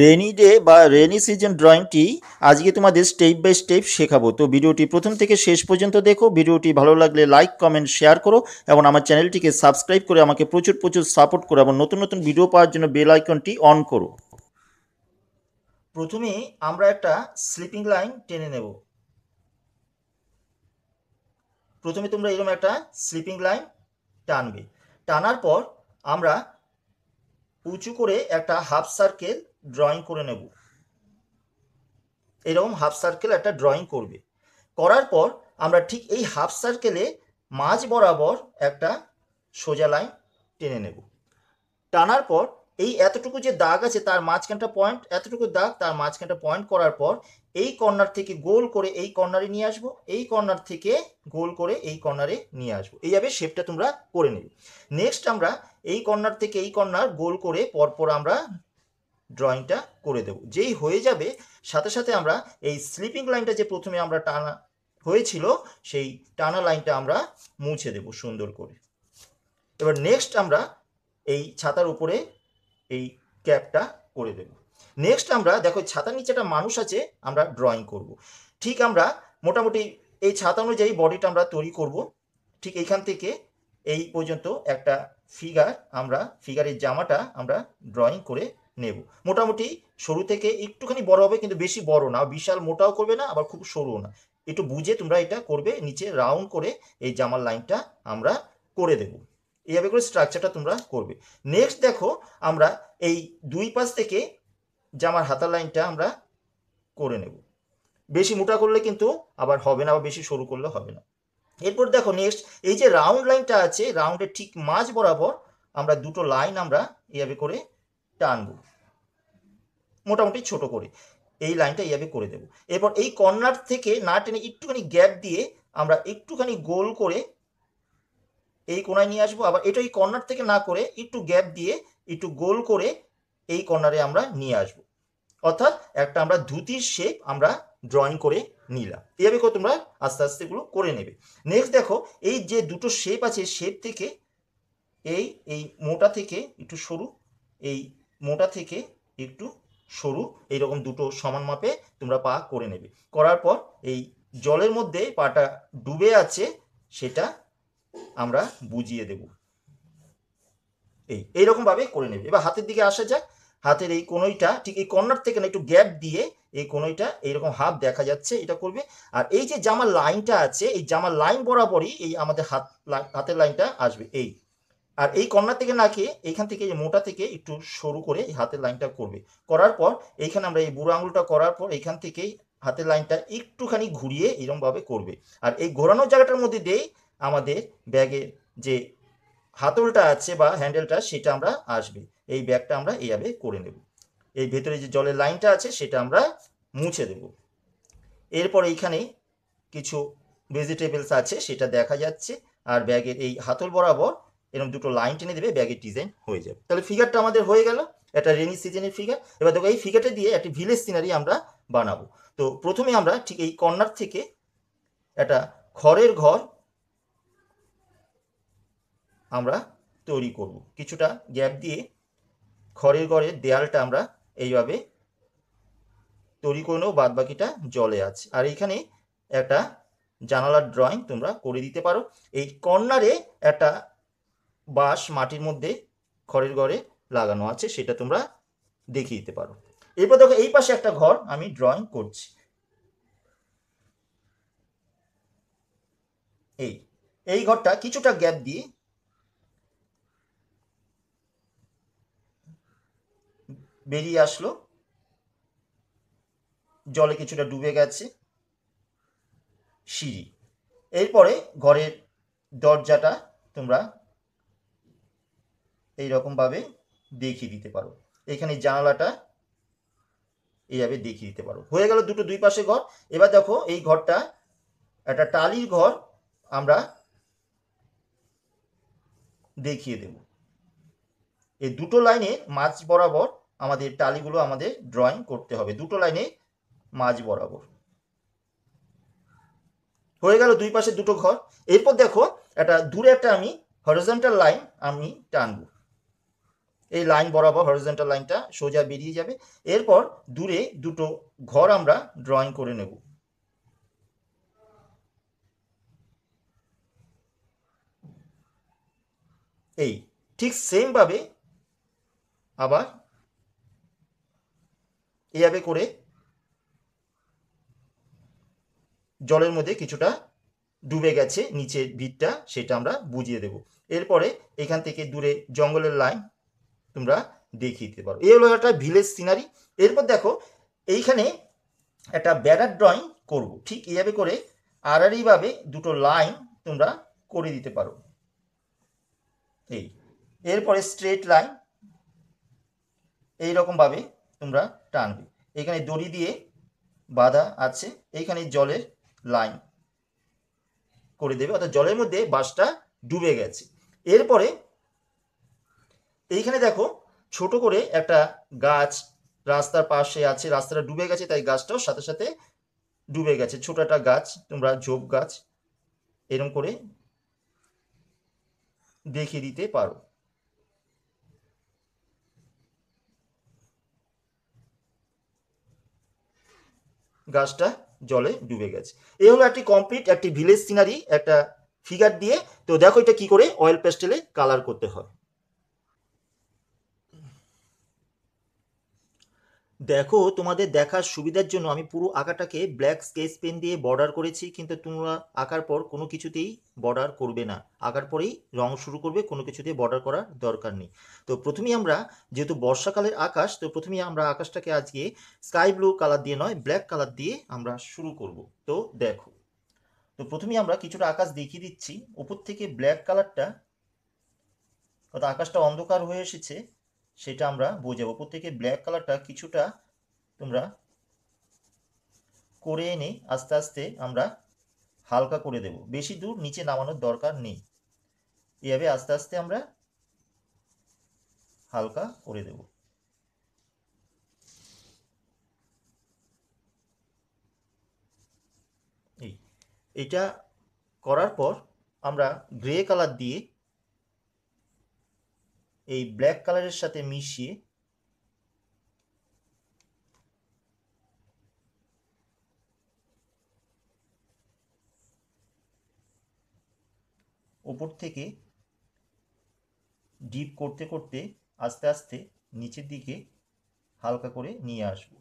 Rainy day বা rainy season ড্রয়িংটি আজকে তোমাদের স্টেপ বাই স্টেপ শেখাবো তো ভিডিওটি প্রথম থেকে শেষ পর্যন্ত দেখো ভিডিওটি ভালো লাগলে লাইক কমেন্ট শেয়ার করো এবং আমার চ্যানেলটিকে সাবস্ক্রাইব করে আমাকে প্রচুর প্রচুর সাপোর্ট করো এবং নতুন নতুন ভিডিও পাওয়ার জন্য বেল আইকনটি অন করো প্রথমে আমরা একটা স্লিপিং লাইন টেনে নেব প্রথমে তোমরা এরকম একটা স্লিপিং লাইন টানবে টানার পর আমরা উঁচু করে একটা হাফ সার্কেল ড্রয়িং করে নেব এরকম হাফ সার্কেল একটা ড্রয়িং করবে করার পর আমরা ঠিক এই হাফ সার্কেলে মাঝ বরাবর একটা সোজা লাইন টেনে নেব টানার পর এই এতটুকু যে দাগ আছে তার মাঝখানটা পয়েন্ট এতটুকু দাগ তার মাঝখানটা পয়েন্ট করার পর এই কর্নার থেকে গোল করে এই কর্নারে নিয়ে আসবো এই কর্নার থেকে গোল করে এই কর্নারে নিয়ে আসবো এইভাবে শেপটা তোমরা করে নেবে নেক্সট আমরা এই কর্নার থেকে এই কর্নার গোল করে পরপর আমরা ড্রয়িংটা করে দেব যেই হয়ে যাবে সাথে সাথে আমরা এই স্লিপিং লাইনটা যে প্রথমে আমরা টানা হয়েছিল সেই টানা লাইনটা আমরা মুছে দেব সুন্দর করে এবার নেক্সট আমরা এই ছাতার উপরে এই ক্যাপটা করে দেব নেক্সট আমরা দেখো ছাতার নিচে একটা মানুষ আছে আমরা ড্রয়িং করব। ঠিক আমরা মোটামুটি এই ছাতা অনুযায়ী বডিটা আমরা তৈরি করব ঠিক এইখান থেকে এই পর্যন্ত একটা ফিগার আমরা ফিগারের জামাটা আমরা ড্রয়িং করে নেব মোটামুটি সরু থেকে একটুখানি বড় হবে কিন্তু বেশি বড় না বিশাল মোটাও করবে না আবার খুব সরুও না একটু বুঝে তোমরা এটা করবে নিচে রাউন্ড করে এই জামার লাইনটা আমরা করে দেব এইভাবে করে স্ট্রাকচারটা তোমরা করবে নেক্সট দেখো আমরা এই দুই পাশ থেকে জামার হাতার লাইনটা আমরা করে নেব বেশি মোটা করলে কিন্তু আবার হবে না বা বেশি সরু করলে হবে না এরপর দেখো নেক্সট এই যে রাউন্ড লাইনটা আছে রাউন্ডের ঠিক মাঝ বরাবর আমরা দুটো লাইন আমরা এভাবে করে টানবো মোটামুটি ছোট করে এই লাইনটা এইভাবে করে দেব এরপর এই কর্নার থেকে না টেনে একটুখানি গ্যাপ দিয়ে আমরা একটুখানি গোল করে এই কোনায় নিয়ে আসবো আবার এটা এই কর্নার থেকে না করে একটু গ্যাপ দিয়ে একটু গোল করে এই কর্নারে আমরা নিয়ে আসব অর্থাৎ একটা আমরা ধুতির শেপ আমরা ড্রয়িং করে নিলাম এইভাবে করে তোমরা আস্তে আস্তে এগুলো করে নেবে নেক্সট দেখো এই যে দুটো শেপ আছে শেপ থেকে এই এই মোটা থেকে একটু সরু এই মোটা থেকে একটু সরু এইরকম দুটো সমান মাপে তোমরা পা করে নেবে করার পর এই জলের মধ্যে পাটা ডুবে আছে সেটা আমরা বুঝিয়ে দেব এই এইরকমভাবে করে নেবে এবার হাতের দিকে আসা যাক হাতের এই কোনোইটা ঠিক এই কর্নার থেকে না একটু গ্যাপ দিয়ে এই কোনোইটা এইরকম হাত দেখা যাচ্ছে এটা করবে আর এই যে জামার লাইনটা আছে এই জামার লাইন বরাবরই এই আমাদের হাত হাতের লাইনটা আসবে এই আর এই কর্নার থেকে নাকে এইখান থেকে এই মোটা থেকে একটু সরু করে এই হাতের লাইনটা করবে করার পর এইখানে আমরা এই বুড়ো আঙুলটা করার পর এইখান থেকেই হাতের লাইনটা একটুখানি ঘুরিয়ে এরমভাবে করবে আর এই ঘোরানোর জায়গাটার মধ্যে দিয়েই আমাদের ব্যাগে যে হাতলটা আছে বা হ্যান্ডেলটা সেটা আমরা আসবে এই ব্যাগটা আমরা এইভাবে করে নেব এই ভেতরে যে জলের লাইনটা আছে সেটা আমরা মুছে দেব এরপর এইখানে কিছু ভেজিটেবলস আছে সেটা দেখা যাচ্ছে আর ব্যাগের এই হাতল বরাবর এরকম দুটো লাইন টেনে দেবে ব্যাগের ডিজাইন হয়ে যাবে তাহলে ফিগারটা আমাদের হয়ে গেল একটা রেনি সিজনের ফিগার এবার দেখো এই ফিগারটা দিয়ে একটি ভিলেজ সিনারি আমরা বানাবো তো প্রথমে আমরা ঠিক এই কর্নার থেকে একটা খড়ের ঘর আমরা তৈরি করব কিছুটা গ্যাপ দিয়ে খড়ের ঘরের দেয়ালটা আমরা এইভাবে তৈরি করে নেব বাদ বাকিটা জলে আছে আর এখানে একটা জানালার ড্রয়িং তোমরা করে দিতে পারো এই কর্নারে একটা বাঁশ মাটির মধ্যে খড়ের ঘরে লাগানো আছে সেটা তোমরা দেখিয়ে দিতে পারো এরপর দেখো এই পাশে একটা ঘর আমি ড্রয়িং করছি এই এই ঘরটা কিছুটা গ্যাপ দিয়ে বেরিয়ে আসলো জলে কিছুটা ডুবে গেছে সিঁড়ি এরপরে ঘরের দরজাটা তোমরা এই রকমভাবে দেখিয়ে দিতে পারো এখানে জানালাটা এইভাবে দেখিয়ে দিতে পারো হয়ে গেল দুটো দুই পাশে ঘর এবার দেখো এই ঘরটা একটা টালির ঘর আমরা দেখিয়ে দেব এই দুটো লাইনে মাছ বরাবর আমাদের টালিগুলো আমাদের ড্রয়িং করতে হবে দুটো লাইনে মাছ বরাবর হয়ে গেল দুই পাশে দুটো ঘর এরপর দেখো একটা দূরে একটা আমি হরিজেন্টাল লাইন আমি টানবো এই লাইন বরাবর হরিজেন্টাল লাইনটা সোজা বেরিয়ে যাবে এরপর দূরে দুটো ঘর আমরা ড্রয়িং করে নেব এই ঠিক সেমভাবে আবার এভাবে করে জলের মধ্যে কিছুটা ডুবে গেছে নিচের ভিতটা সেটা আমরা বুঝিয়ে দেব এরপরে এখান থেকে দূরে জঙ্গলের লাইন তোমরা দেখিয়ে দিতে পারো এই হলো একটা ভিলেজ সিনারি এরপর দেখো এইখানে একটা ব্যানার ড্রয়িং করব ঠিক এইভাবে করে আরইভাবে দুটো লাইন তোমরা করে দিতে পারো এই এরপরে স্ট্রেট লাইন এই রকমভাবে তোমরা টানবে এখানে দড়ি দিয়ে বাধা আছে এইখানে জলের লাইন করে দেবে অর্থাৎ জলের মধ্যে বাসটা ডুবে গেছে এরপরে এইখানে দেখো ছোট করে একটা গাছ রাস্তার পাশে আছে রাস্তাটা ডুবে গেছে তাই গাছটাও সাথে সাথে ডুবে গেছে ছোট একটা গাছ তোমরা ঝোপ গাছ এরম করে দেখিয়ে দিতে পারো গাছটা জলে ডুবে গেছে এই হলো একটি কমপ্লিট একটি ভিলেজ সিনারি একটা ফিগার দিয়ে তো দেখো এটা কি করে অয়েল পেস্টেলে কালার করতে হয় দেখো তোমাদের দেখার সুবিধার জন্য আমি পুরো আঁকাটাকে ব্ল্যাক স্কেচ পেন দিয়ে বর্ডার করেছি কিন্তু তোমরা আঁকার পর কোনো কিছুতেই বর্ডার করবে না আঁকার পরেই রং শুরু করবে কোনো কিছুতে বর্ডার করার দরকার নেই তো প্রথমেই আমরা যেহেতু বর্ষাকালের আকাশ তো প্রথমেই আমরা আকাশটাকে আজকে স্কাই ব্লু কালার দিয়ে নয় ব্ল্যাক কালার দিয়ে আমরা শুরু করব তো দেখো তো প্রথমেই আমরা কিছুটা আকাশ দেখিয়ে দিচ্ছি উপর থেকে ব্ল্যাক কালারটা অর্থাৎ আকাশটা অন্ধকার হয়ে এসেছে সেটা আমরা বোঝাবো প্রত্যেকে ব্ল্যাক কালারটা কিছুটা তোমরা করে এনে আস্তে আস্তে আমরা হালকা করে দেব বেশি দূর নিচে নামানোর দরকার নেই এভাবে আস্তে আস্তে আমরা হালকা করে দেব এই এটা করার পর আমরা গ্রে কালার দিয়ে এই ব্ল্যাক কালারের সাথে মিশিয়ে ওপর থেকে ডিপ করতে করতে আস্তে আস্তে নিচের দিকে হালকা করে নিয়ে আসবো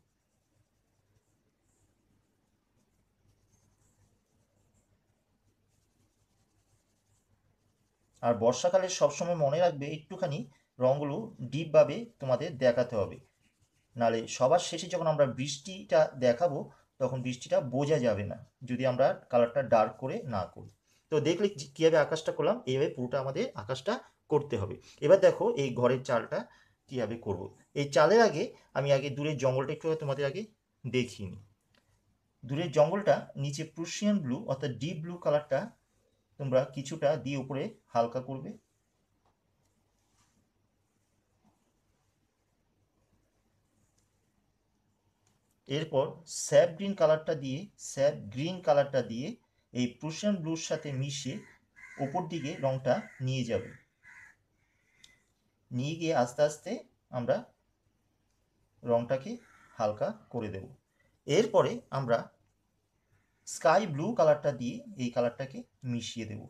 আর বর্ষাকালে সবসময় মনে রাখবে একটুখানি রঙগুলো ডিপভাবে তোমাদের দেখাতে হবে নালে সবার শেষে যখন আমরা বৃষ্টিটা দেখাবো তখন বৃষ্টিটা বোঝা যাবে না যদি আমরা কালারটা ডার্ক করে না করি তো দেখলে কীভাবে আকাশটা করলাম এইভাবে পুরোটা আমাদের আকাশটা করতে হবে এবার দেখো এই ঘরের চালটা কীভাবে করব। এই চালের আগে আমি আগে দূরের জঙ্গলটা একটু তোমাদের আগে দেখিনি দূরের জঙ্গলটা নিচে প্রুশিয়ান ব্লু অর্থাৎ ডিপ ব্লু কালারটা তোমরা কিছুটা দিয়ে উপরে হালকা করবে এরপর স্যাপ গ্রিন কালারটা দিয়ে স্যাপ গ্রিন কালারটা দিয়ে এই প্রুশন ব্লুর সাথে মিশিয়ে ওপর দিকে রংটা নিয়ে যাবে নিয়ে গিয়ে আস্তে আস্তে আমরা রংটাকে হালকা করে দেব এরপরে আমরা স্কাই ব্লু কালারটা দিয়ে এই কালারটাকে মিশিয়ে দেব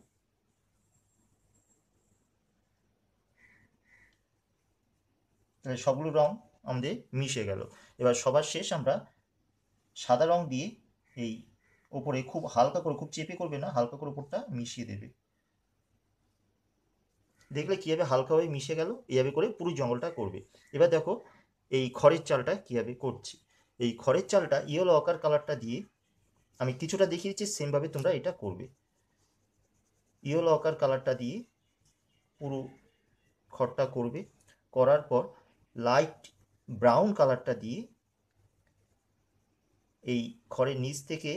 তাহলে সবগুলো রং আমাদের মিশে গেল এবার সবার শেষ আমরা সাদা রং দিয়ে এই ওপরে খুব হালকা করে খুব চেপে করবে না হালকা করে ওপরটা মিশিয়ে দেবে দেখলে কীভাবে হালকাভাবে মিশে গেল এইভাবে করে পুরো জঙ্গলটা করবে এবার দেখো এই খড়ের চালটা কীভাবে করছি এই খড়ের চালটা ইয়েলো অকার কালারটা দিয়ে আমি কিছুটা দেখিয়ে দিচ্ছি সেমভাবে তোমরা এটা করবে ইয়েলো আকার কালারটা দিয়ে পুরো খড়টা করবে করার পর লাইট ব্রাউন কালারটা দিয়ে এই খড়ের নিচ থেকে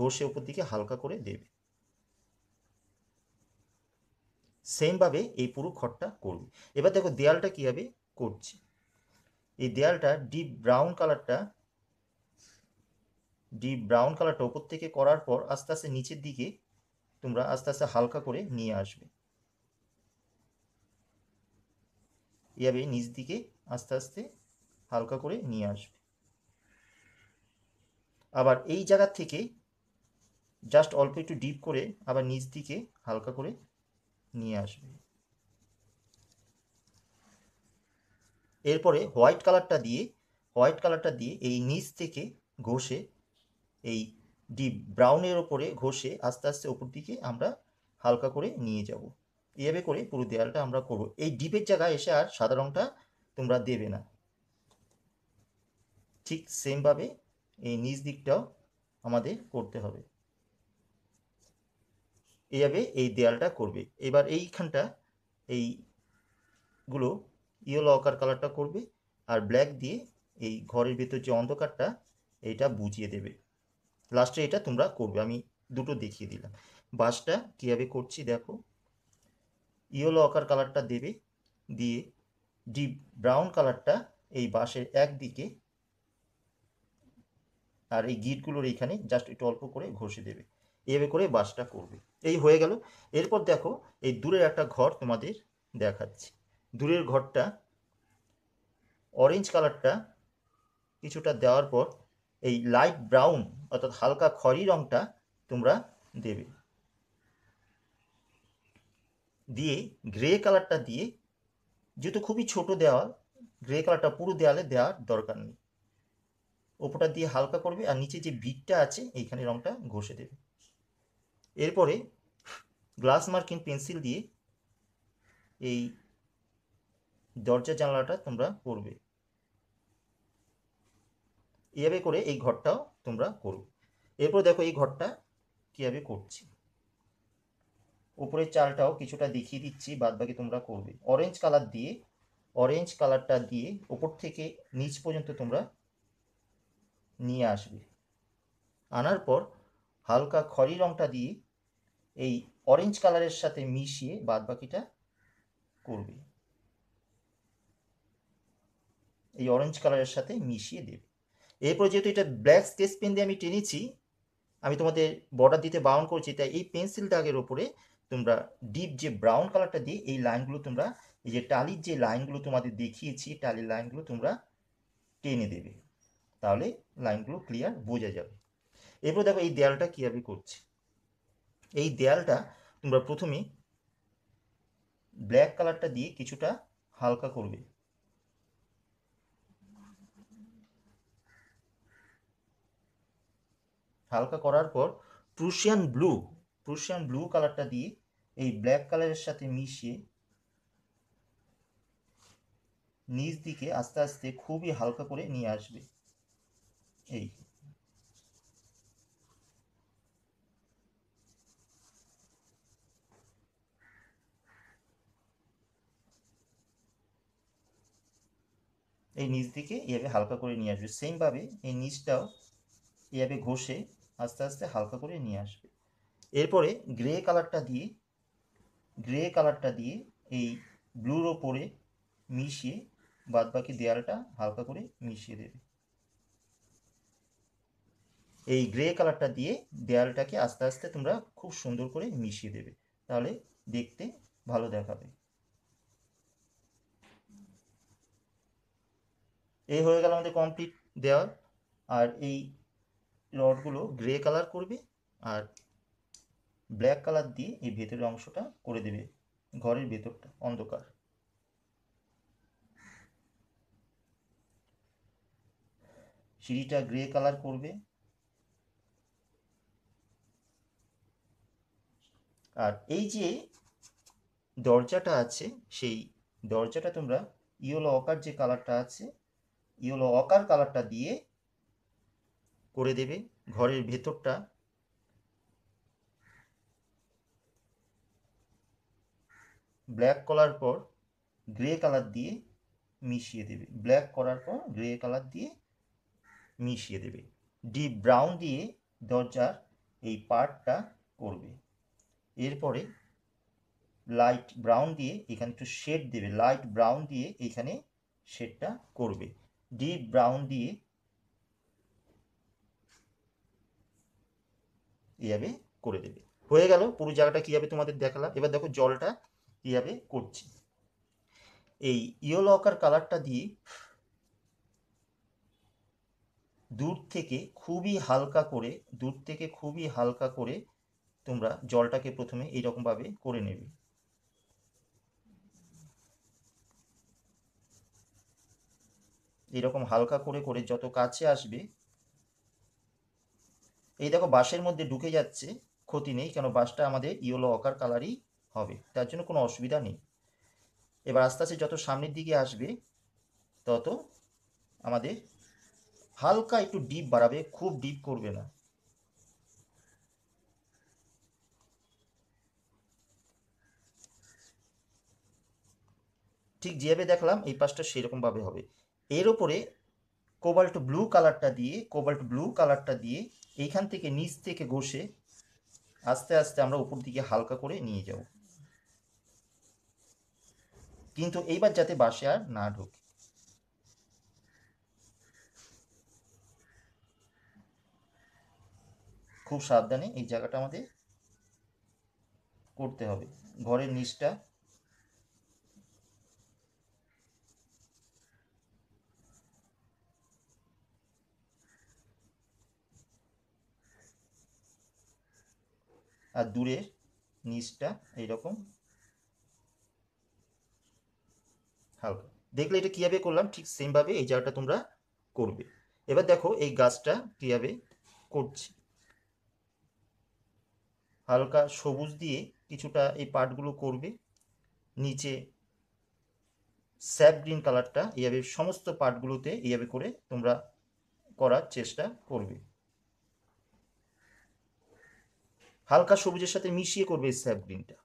ঘষে ওপর দিকে হালকা করে দেবে সেমভাবে এই পুরো খড়টা করবে এবার দেখো দেয়ালটা কীভাবে করছি এই দেয়ালটা ডিপ ব্রাউন কালারটা ডিপ ব্রাউন কালারটা ওপর থেকে করার পর আস্তে আস্তে নিচের দিকে তোমরা আস্তে আস্তে হালকা করে নিয়ে আসবে এভাবে নিচ দিকে আস্তে আস্তে হালকা করে নিয়ে আসবে আবার এই জায়গা থেকে জাস্ট অল্প একটু ডিপ করে আবার নিচ দিকে হালকা করে নিয়ে আসবে এরপরে হোয়াইট কালারটা দিয়ে হোয়াইট কালারটা দিয়ে এই নিচ থেকে ঘষে এই ডিপ ব্রাউনের ওপরে ঘষে আস্তে আস্তে ওপর দিকে আমরা হালকা করে নিয়ে যাব এইভাবে করে পুরো দেয়ালটা আমরা করব এই ডিপের জায়গায় এসে আর সাদা রঙটা তোমরা দেবে না ঠিক সেমভাবে এই নিচ দিকটাও আমাদের করতে হবে এইভাবে এই দেয়ালটা করবে এবার এইখানটা এই গুলো ইয়েলো অকার কালারটা করবে আর ব্ল্যাক দিয়ে এই ঘরের ভেতর যে অন্ধকারটা এইটা বুঝিয়ে দেবে লাস্টে এটা তোমরা করবে আমি দুটো দেখিয়ে দিলাম বাসটা কীভাবে করছি দেখো ইয়েলো অকার কালারটা দেবে দিয়ে ডিপ ব্রাউন কালারটা এই বাসের একদিকে আর এই গিটগুলোর এইখানে জাস্ট একটু অল্প করে ঘষে দেবে এভাবে করে বাসটা করবে এই হয়ে গেল এরপর দেখো এই দূরের একটা ঘর তোমাদের দেখাচ্ছি দূরের ঘরটা অরেঞ্জ কালারটা কিছুটা দেওয়ার পর এই লাইট ব্রাউন অর্থাৎ হালকা খড়ি রঙটা তোমরা দেবে দিয়ে গ্রে কালারটা দিয়ে যেহেতু খুবই ছোট দেওয়াল গ্রে কালারটা পুরো দেওয়ালে দেওয়ার দরকার নেই ওপরটা দিয়ে হালকা করবে আর নিচে যে বিটটা আছে এইখানে রঙটা ঘষে দেবে এরপরে গ্লাস মার্কিং পেন্সিল দিয়ে এই দরজা জানলাটা তোমরা করবে এভাবে করে এই ঘরটাও তোমরা করো এরপর দেখো এই ঘরটা কীভাবে করছি উপরের চালটাও কিছুটা দেখিয়ে দিচ্ছি বাদ বাকি তোমরা করবে অরেঞ্জ কালার দিয়ে অরেঞ্জ কালারটা দিয়ে ওপর থেকে নিচ পর্যন্ত তোমরা নিয়ে আসবে আনার পর হালকা খড়ি রঙটা দিয়ে এই অরেঞ্জ কালারের সাথে মিশিয়ে বাদ বাকিটা করবে এই অরেঞ্জ কালারের সাথে মিশিয়ে দেবে এরপর যেহেতু এটা ব্ল্যাক স্কেচ পেন দিয়ে আমি টেনেছি আমি তোমাদের বর্ডার দিতে বারণ করছি তাই এই পেন্সিল দাগের ওপরে তোমরা ডিপ যে ব্রাউন কালারটা দিয়ে এই লাইনগুলো তোমরা এই যে টালির যে লাইনগুলো তোমাদের দেখিয়েছি টালির লাইনগুলো তোমরা টেনে দেবে তাহলে লাইনগুলো ক্লিয়ার বোঝা যাবে এরপর দেখো এই দেয়ালটা কীভাবে করছি এই দেয়ালটা তোমরা প্রথমে ব্ল্যাক কালারটা দিয়ে কিছুটা হালকা করবে হালকা করার পর প্রুশিয়ান ব্লু প্রুশিয়ান ব্লু কালারটা দিয়ে এই ব্ল্যাক কালারের সাথে মিশিয়ে নিচ দিকে আস্তে আস্তে খুবই হালকা করে নিয়ে আসবে এই এই নিচ দিকে এভাবে হালকা করে নিয়ে আসবে সেমভাবে এই নিচটাও এভাবে ঘষে আস্তে আস্তে হালকা করে নিয়ে আসবে এরপরে গ্রে কালারটা দিয়ে গ্রে কালারটা দিয়ে এই ব্লুর ওপরে মিশিয়ে বাদবাকি দেয়ালটা হালকা করে মিশিয়ে দেবে এই গ্রে কালারটা দিয়ে দেয়ালটাকে আস্তে আস্তে তোমরা খুব সুন্দর করে মিশিয়ে দেবে তাহলে দেখতে ভালো দেখাবে এই হয়ে গেল আমাদের কমপ্লিট দেওয়াল আর এই রডগুলো গ্রে কালার করবে আর ব্ল্যাক কালার দিয়ে এই ভেতরের অংশটা করে দেবে ঘরের ভেতরটা অন্ধকার সিঁড়িটা গ্রে কালার করবে আর এই যে দরজাটা আছে সেই দরজাটা তোমরা ইয়েলো অকার যে কালারটা আছে ইয়েলো অকার কালারটা দিয়ে করে দেবে ঘরের ভেতরটা ব্ল্যাক করার পর গ্রে কালার দিয়ে মিশিয়ে দেবে ব্ল্যাক করার পর গ্রে কালার দিয়ে মিশিয়ে দেবে ডিপ ব্রাউন দিয়ে দরজার এই পার্টটা করবে এরপরে লাইট ব্রাউন দিয়ে এখানে একটু শেড দেবে লাইট ব্রাউন দিয়ে এখানে শেডটা করবে ডিপ ব্রাউন দিয়ে কীভাবে করে দেবে হয়ে গেল পুরো জায়গাটা কীভাবে তোমাদের দেখালাম এবার দেখো জলটা কীভাবে করছি এই ইয়েলো অকার কালারটা দিয়ে দূর থেকে খুবই হালকা করে দূর থেকে খুবই হালকা করে তোমরা জলটাকে প্রথমে এইরকমভাবে করে নেবে এরকম হালকা করে করে যত কাছে আসবে এই দেখো বাসের মধ্যে ঢুকে যাচ্ছে ক্ষতি নেই কেন বাসটা আমাদের ইয়েলো অকার কালারই হবে তার জন্য কোনো অসুবিধা নেই এবার আস্তে আস্তে যত সামনের দিকে আসবে তত আমাদের হালকা একটু ডিপ বাড়াবে খুব ডিপ করবে না ঠিক যেভাবে দেখলাম এই পাশটা সেরকমভাবে হবে এর ওপরে কোবাল্ট ব্লু কালারটা দিয়ে কোবাল্ট ব্লু কালারটা দিয়ে এইখান থেকে নিচ থেকে ঘষে আস্তে আস্তে আমরা উপর দিকে হালকা করে নিয়ে যাব কিন্তু এইবার যাতে বাসে আর না ঢোকে খুব সাবধানে এই জায়গাটা আমাদের করতে হবে ঘরের নিচটা আর দূরের নিচটা এইরকম হালকা দেখলে এটা কীভাবে করলাম ঠিক সেমভাবে এই জায়গাটা তোমরা করবে এবার দেখো এই গাছটা কীভাবে করছি হালকা সবুজ দিয়ে কিছুটা এই পার্টগুলো করবে নিচে স্যাপ গ্রিন কালারটা এইভাবে সমস্ত পার্টগুলোতে এইভাবে করে তোমরা করার চেষ্টা করবে হালকা সবুজের সাথে মিশিয়ে করবে এই স্যাপ গ্রিনটা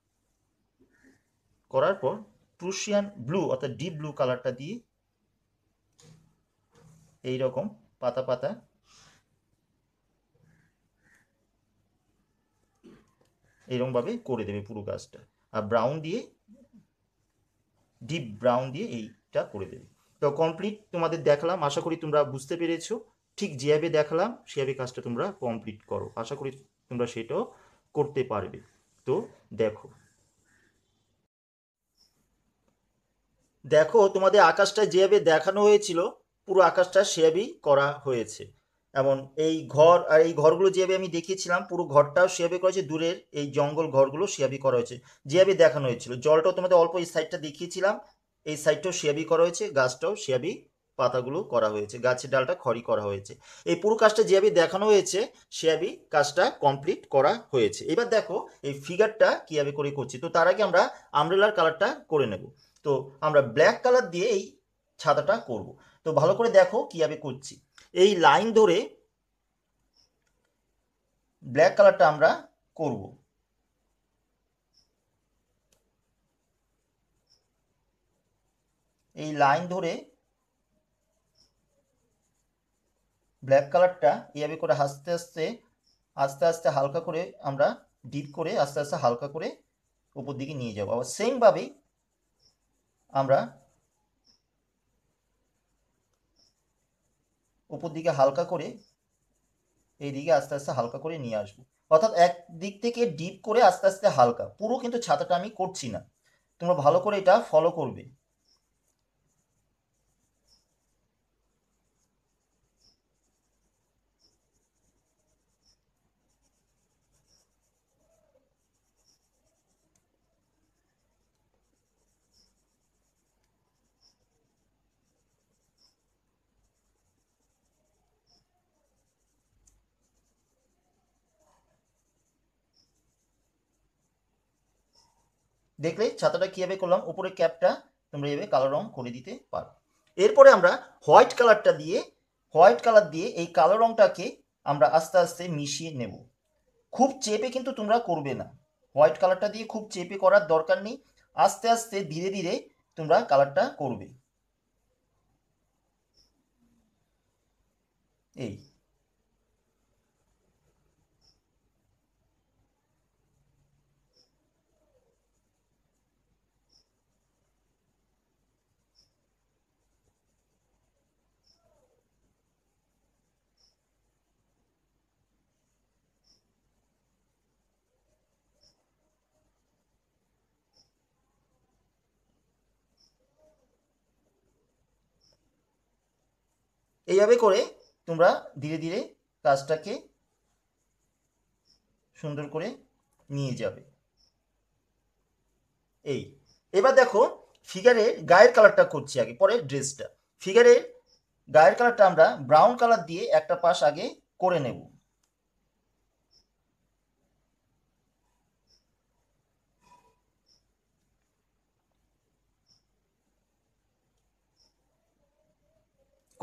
করার পর প্রুশিয়ান ব্লু অর্থাৎ ডিপ ব্লু কালারটা দিয়ে এই রকম পাতা পাতা এরকমভাবে করে দেবে পুরো গাছটা আর ব্রাউন দিয়ে ডিপ ব্রাউন দিয়ে এইটা করে দেবে তো কমপ্লিট তোমাদের দেখালাম আশা করি তোমরা বুঝতে পেরেছো ঠিক যেভাবে দেখালাম সেভাবে কাজটা তোমরা কমপ্লিট করো আশা করি তোমরা সেটাও করতে পারবে তো দেখো দেখো তোমাদের আকাশটা যেভাবে দেখানো হয়েছিল পুরো আকাশটা সেভাবেই করা হয়েছে এমন এই ঘর আর এই ঘরগুলো যেভাবে আমি দেখিয়েছিলাম পুরো ঘরটাও সেভাবে করা হয়েছে দূরের এই জঙ্গল ঘরগুলো সেভাবেই করা হয়েছে যেভাবে দেখানো হয়েছিল জলটাও তোমাদের অল্প এই সাইডটা দেখিয়েছিলাম এই সাইডটাও সেভাবেই করা হয়েছে গাছটাও সেভাবেই পাতাগুলো করা হয়েছে গাছের ডালটা খড়ি করা হয়েছে এই পুরো কাজটা যেভাবে দেখানো হয়েছে সেভাবেই কাজটা কমপ্লিট করা হয়েছে এবার দেখো এই ফিগারটা কীভাবে করে করছি তো তার আগে আমরা আমরেলার কালারটা করে নেব তো আমরা ব্ল্যাক কালার দিয়ে এই ছাতাটা করব তো ভালো করে দেখো কীভাবে করছি এই লাইন ধরে ব্ল্যাক কালারটা আমরা করব এই লাইন ধরে ব্ল্যাক কালারটা এইভাবে করে আস্তে আস্তে আস্তে আস্তে হালকা করে আমরা ডিপ করে আস্তে আস্তে হালকা করে উপর দিকে নিয়ে যাব আবার সেমভাবেই আমরা উপর দিকে হালকা করে এই দিকে আস্তে আস্তে হালকা করে নিয়ে আসবো অর্থাৎ এক দিক থেকে ডিপ করে আস্তে আস্তে হালকা পুরো কিন্তু ছাতাটা আমি করছি না তোমরা ভালো করে এটা ফলো করবে দেখলে ছাতাটা কীভাবে করলাম উপরে ক্যাপটা তোমরা এভাবে কালো রং করে দিতে পারো এরপরে আমরা হোয়াইট কালারটা দিয়ে হোয়াইট কালার দিয়ে এই কালো রংটাকে আমরা আস্তে আস্তে মিশিয়ে নেব খুব চেপে কিন্তু তোমরা করবে না হোয়াইট কালারটা দিয়ে খুব চেপে করার দরকার নেই আস্তে আস্তে ধীরে ধীরে তোমরা কালারটা করবে এই এইভাবে করে তোমরা ধীরে ধীরে কাজটাকে সুন্দর করে নিয়ে যাবে এই এবার দেখো ফিগারের গায়ের কালারটা করছি আগে পরে ড্রেসটা ফিগারের গায়ের কালারটা আমরা ব্রাউন কালার দিয়ে একটা পাশ আগে করে নেব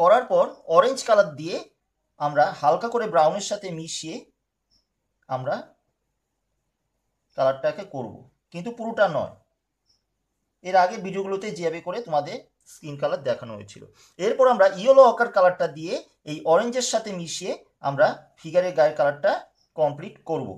করার পর অরেঞ্জ কালার দিয়ে আমরা হালকা করে ব্রাউনের সাথে মিশিয়ে আমরা কালারটাকে করব কিন্তু পুরোটা নয় এর আগে ভিডিওগুলোতে যেভাবে করে তোমাদের স্কিন কালার দেখানো হয়েছিল এরপর আমরা ইয়েলো অকার কালারটা দিয়ে এই অরেঞ্জের সাথে মিশিয়ে আমরা ফিগারের গায়ের কালারটা কমপ্লিট করব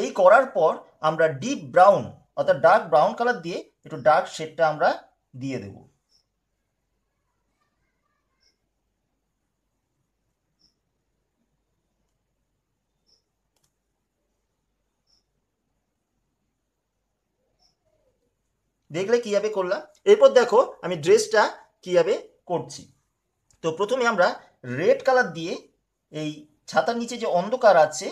এই করার পর আমরা ডিপ ব্রাউন অর্থাৎ ডার্ক ব্রাউন কালার দিয়ে একটু ডার্ক শেডটা আমরা দিয়ে দেব দেখলে কিভাবে করলাম এরপর দেখো আমি ড্রেসটা কিভাবে করছি তো প্রথমে আমরা রেড কালার দিয়ে এই ছাতার নিচে যে অন্ধকার আছে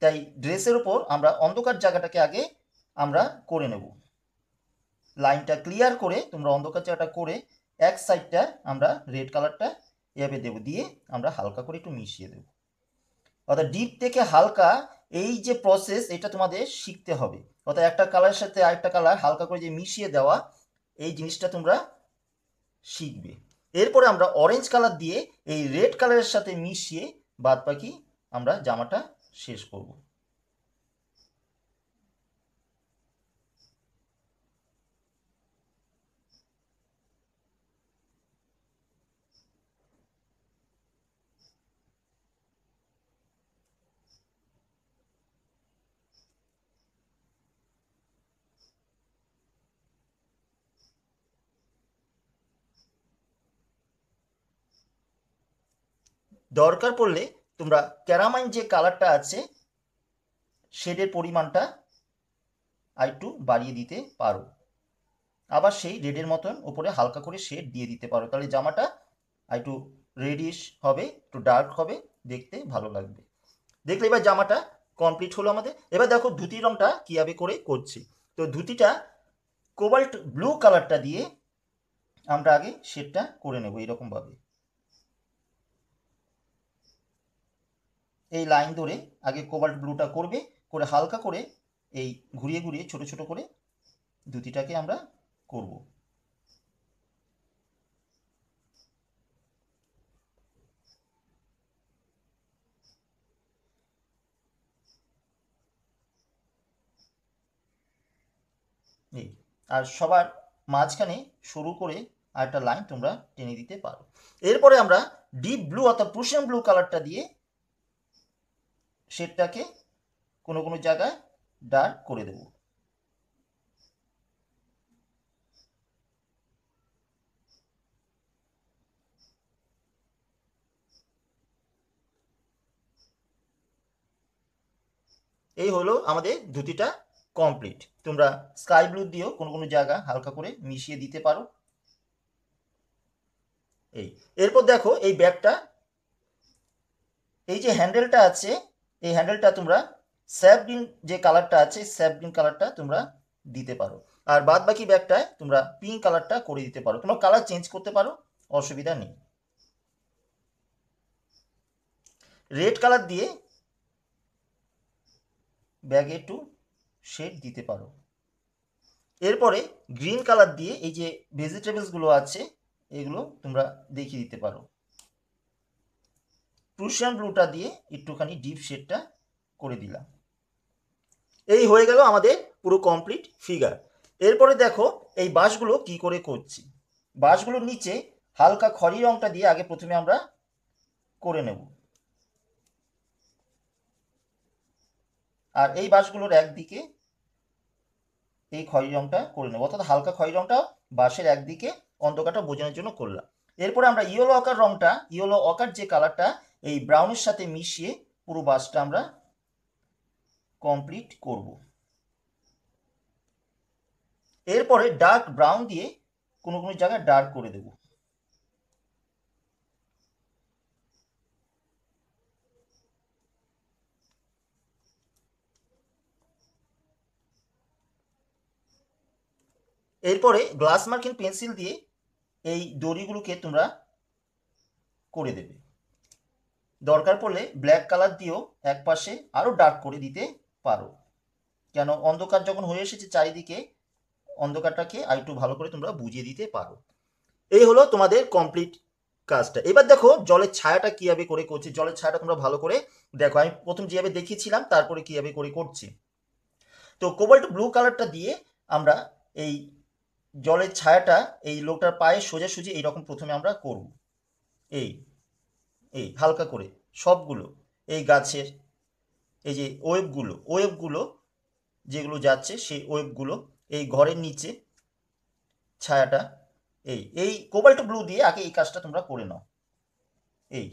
তাই ড্রেসের ওপর আমরা অন্ধকার জায়গাটাকে আগে আমরা করে নেব লাইনটা ক্লিয়ার করে তোমরা অন্ধকার চাটা করে এক সাইডটা আমরা রেড কালারটা এভাবে দেবো দিয়ে আমরা হালকা করে একটু মিশিয়ে দেবো অর্থাৎ ডিপ থেকে হালকা এই যে প্রসেস এটা তোমাদের শিখতে হবে অর্থাৎ একটা কালারের সাথে আরেকটা কালার হালকা করে যে মিশিয়ে দেওয়া এই জিনিসটা তোমরা শিখবে এরপরে আমরা অরেঞ্জ কালার দিয়ে এই রেড কালারের সাথে মিশিয়ে বাদ পাখি আমরা জামাটা শেষ করবো দরকার পড়লে তোমরা ক্যারামাইন যে কালারটা আছে শেডের পরিমাণটা আর একটু বাড়িয়ে দিতে পারো আবার সেই রেডের মতন ওপরে হালকা করে শেড দিয়ে দিতে পারো তাহলে জামাটা আর একটু রেডিশ হবে একটু ডার্ক হবে দেখতে ভালো লাগবে দেখলে এবার জামাটা কমপ্লিট হলো আমাদের এবার দেখো ধুতি রঙটা কীভাবে করে করছি তো ধুতিটা কোবাল্ট ব্লু কালারটা দিয়ে আমরা আগে শেডটা করে নেব এরকমভাবে এই লাইন ধরে আগে কোবাল্ট ব্লুটা করবে করে হালকা করে এই ঘুরিয়ে ঘুরিয়ে ছোট ছোট করে দুটিটাকে আমরা করব আর সবার মাঝখানে শুরু করে আর একটা লাইন তোমরা টেনে দিতে পারো এরপরে আমরা ডিপ ব্লু অর্থাৎ প্রুশিয়ান ব্লু কালারটা দিয়ে সেটটাকে কোনো কোনো জায়গায় ডার্ক করে দেব এই হলো আমাদের ধুতিটা কমপ্লিট তোমরা স্কাই ব্লু দিয়েও কোনো কোনো জায়গা হালকা করে মিশিয়ে দিতে পারো এই এরপর দেখো এই ব্যাগটা এই যে হ্যান্ডেলটা আছে এই হ্যান্ডেলটা তোমরা স্যাপ গ্রিন যে কালারটা আছে স্যাপ গ্রিন কালারটা তোমরা দিতে পারো আর বাদ বাকি ব্যাগটায় তোমরা পিঙ্ক কালারটা করে দিতে পারো তোমরা কালার চেঞ্জ করতে পারো অসুবিধা নেই রেড কালার দিয়ে ব্যাগে একটু শেড দিতে পারো এরপরে গ্রিন কালার দিয়ে এই যে ভেজিটেবলসগুলো আছে এগুলো তোমরা দেখিয়ে দিতে পারো প্রুশিয়ান ব্লুটা দিয়ে একটুখানি ডিপ শেডটা করে দিলাম এই হয়ে গেল আমাদের পুরো কমপ্লিট ফিগার এরপরে দেখো এই বাঁশগুলো কি করে করছি বাঁশগুলোর নিচে হালকা খড়ি রঙটা দিয়ে আগে প্রথমে আমরা করে নেব আর এই বাঁশগুলোর একদিকে এই খড়ি রঙটা করে নেব অর্থাৎ হালকা খড়ি রঙটা বাঁশের একদিকে অন্ধকারটা বোঝানোর জন্য করলাম এরপরে আমরা ইয়েলো অকার রঙটা ইয়েলো অকার যে কালারটা এই ব্রাউনের সাথে মিশিয়ে পুরো বাসটা আমরা কমপ্লিট করব এরপরে ডার্ক ব্রাউন দিয়ে কোনো কোনো জায়গায় ডার্ক করে দেব এরপরে গ্লাস মার্কিং পেন্সিল দিয়ে এই দড়িগুলোকে তোমরা করে দেবে দরকার পড়লে ব্ল্যাক কালার দিয়েও এক পাশে আরও ডার্ক করে দিতে পারো কেন অন্ধকার যখন হয়ে এসেছে চারিদিকে অন্ধকারটাকে আর একটু ভালো করে তোমরা বুঝিয়ে দিতে পারো এই হলো তোমাদের কমপ্লিট কাজটা এবার দেখো জলের ছায়াটা কীভাবে করে করছি জলের ছায়াটা তোমরা ভালো করে দেখো আমি প্রথম যেভাবে দেখিয়েছিলাম তারপরে কীভাবে করে করছি তো কোবাল্ট ব্লু কালারটা দিয়ে আমরা এই জলের ছায়াটা এই লোকটার পায়ে সোজাসুজি এইরকম প্রথমে আমরা করব এই এই হালকা করে সবগুলো এই গাছের এই যে ওয়েবগুলো ওয়েবগুলো যেগুলো যাচ্ছে সেই ওয়েবগুলো এই ঘরের নিচে ছায়াটা এই এই কোবাল্ট ব্লু দিয়ে আগে এই কাজটা তোমরা করে নাও এই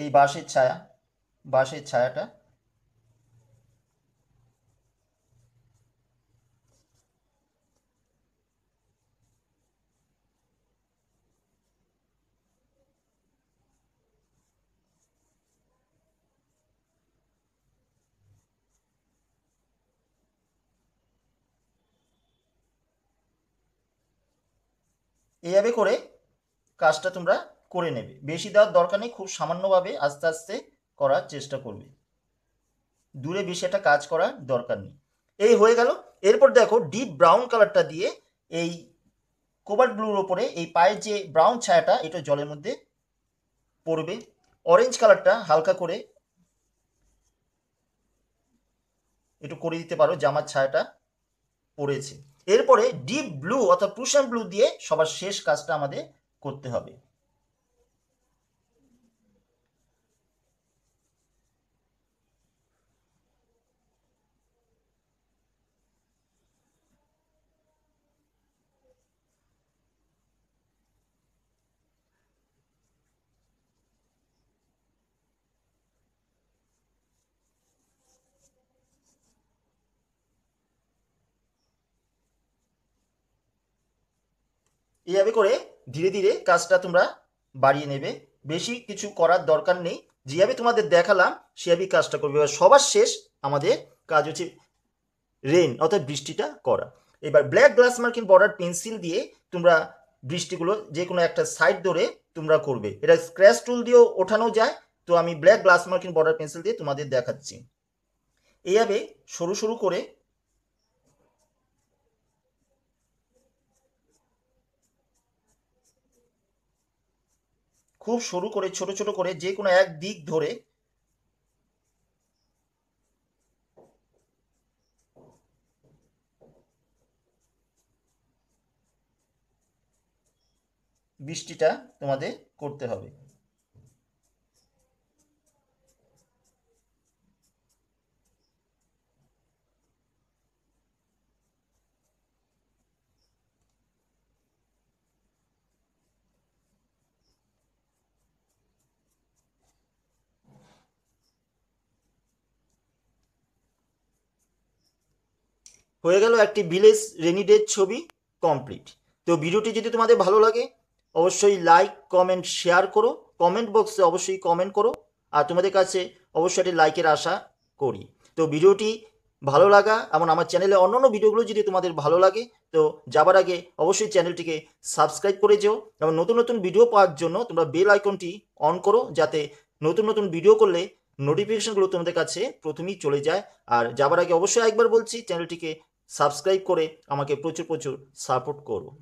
এই বাঁশের ছায়া বাঁশের ছায়াটা এইভাবে করে কাজটা তোমরা করে নেবে বেশি দেওয়ার দরকার নেই খুব সামান্যভাবে আস্তে আস্তে করার চেষ্টা করবে দূরে বেশি একটা কাজ করার দরকার নেই এই হয়ে গেল এরপর দেখো ডিপ ব্রাউন কালারটা দিয়ে এই কোবার ব্লুর ওপরে এই পায়ের যে ব্রাউন ছায়াটা এটা জলের মধ্যে পড়বে অরেঞ্জ কালারটা হালকা করে একটু করে দিতে পারো জামার ছায়াটা পড়েছে এরপরে ডিপ ব্লু অর্থাৎ প্রুশান ব্লু দিয়ে সবার শেষ কাজটা আমাদের করতে হবে এইভাবে করে ধীরে ধীরে কাজটা তোমরা বাড়িয়ে নেবে বেশি কিছু করার দরকার নেই যেভাবে তোমাদের দেখালাম সেভাবেই কাজটা করবে এবার সবার শেষ আমাদের কাজ হচ্ছে রেন অর্থাৎ বৃষ্টিটা করা এবার black glass marking border pencil দিয়ে তোমরা বৃষ্টিগুলো যে কোনো একটা সাইড ধরে তোমরা করবে এটা স্ক্র্যাচ টুল দিয়েও ওঠানো যায় তো আমি black glass marking border pencil দিয়ে তোমাদের দেখাচ্ছি এইভাবে সরু সরু করে খুব সরু করে ছোট ছোট করে যে কোনো এক দিক ধরে বৃষ্টিটা তোমাদের করতে হবে হয়ে গেল একটি ভিলেজ রেনি ছবি কমপ্লিট তো ভিডিওটি যদি তোমাদের ভালো লাগে অবশ্যই লাইক কমেন্ট শেয়ার করো কমেন্ট বক্সে অবশ্যই কমেন্ট করো আর তোমাদের কাছে অবশ্যই একটি লাইকের আশা করি তো ভিডিওটি ভালো লাগা এমন আমার চ্যানেলে অন্য অন্য ভিডিওগুলো যদি তোমাদের ভালো লাগে তো যাবার আগে অবশ্যই চ্যানেলটিকে সাবস্ক্রাইব করে যেও এবং নতুন নতুন ভিডিও পাওয়ার জন্য তোমরা বেল আইকনটি অন করো যাতে নতুন নতুন ভিডিও করলে নোটিফিকেশানগুলো তোমাদের কাছে প্রথমেই চলে যায় আর যাবার আগে অবশ্যই একবার বলছি চ্যানেলটিকে সাবস্ক্রাইব করে আমাকে প্রচুর প্রচুর সাপোর্ট করুন